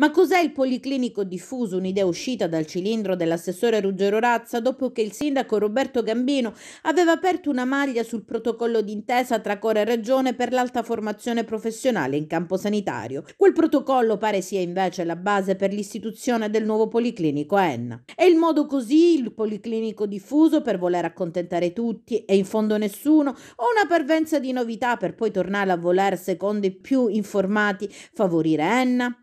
Ma cos'è il policlinico diffuso? Un'idea uscita dal cilindro dell'assessore Ruggero Razza dopo che il sindaco Roberto Gambino aveva aperto una maglia sul protocollo d'intesa tra Core e Regione per l'alta formazione professionale in campo sanitario. Quel protocollo pare sia invece la base per l'istituzione del nuovo policlinico a Enna. È il modo così, il policlinico diffuso per voler accontentare tutti e in fondo nessuno, o una parvenza di novità per poi tornare a voler, secondo i più informati, favorire Enna?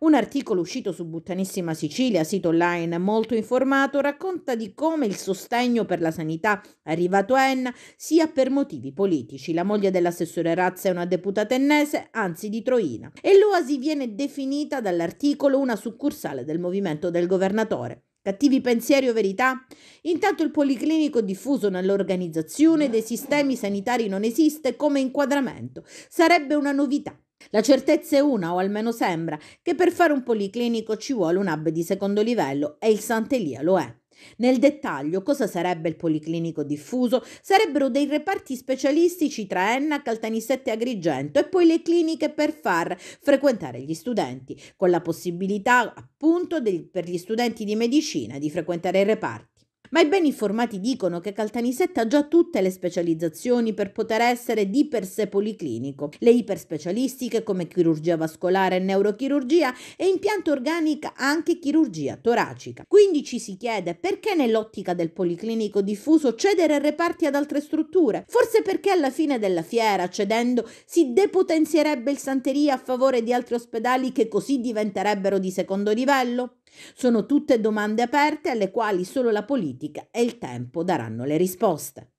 Un articolo uscito su Buttanissima Sicilia, sito online molto informato, racconta di come il sostegno per la sanità arrivato a Enna sia per motivi politici. La moglie dell'assessore Razza è una deputata ennese, anzi di Troina, e l'Oasi viene definita dall'articolo una succursale del movimento del governatore. Cattivi pensieri o verità? Intanto il policlinico diffuso nell'organizzazione dei sistemi sanitari non esiste come inquadramento. Sarebbe una novità la certezza è una, o almeno sembra, che per fare un policlinico ci vuole un hub di secondo livello e il Sant'Elia lo è. Nel dettaglio, cosa sarebbe il policlinico diffuso? Sarebbero dei reparti specialistici tra Enna, Caltanissette e Agrigento e poi le cliniche per far frequentare gli studenti, con la possibilità appunto del, per gli studenti di medicina di frequentare i reparti ma i ben informati dicono che Caltanissetta ha già tutte le specializzazioni per poter essere di per sé policlinico, le iperspecialistiche come chirurgia vascolare e neurochirurgia e impianto organica anche chirurgia toracica. Quindi ci si chiede perché nell'ottica del policlinico diffuso cedere reparti ad altre strutture? Forse perché alla fine della fiera, cedendo, si depotenzierebbe il Santeria a favore di altri ospedali che così diventerebbero di secondo livello? Sono tutte domande aperte alle quali solo la politica e il tempo daranno le risposte.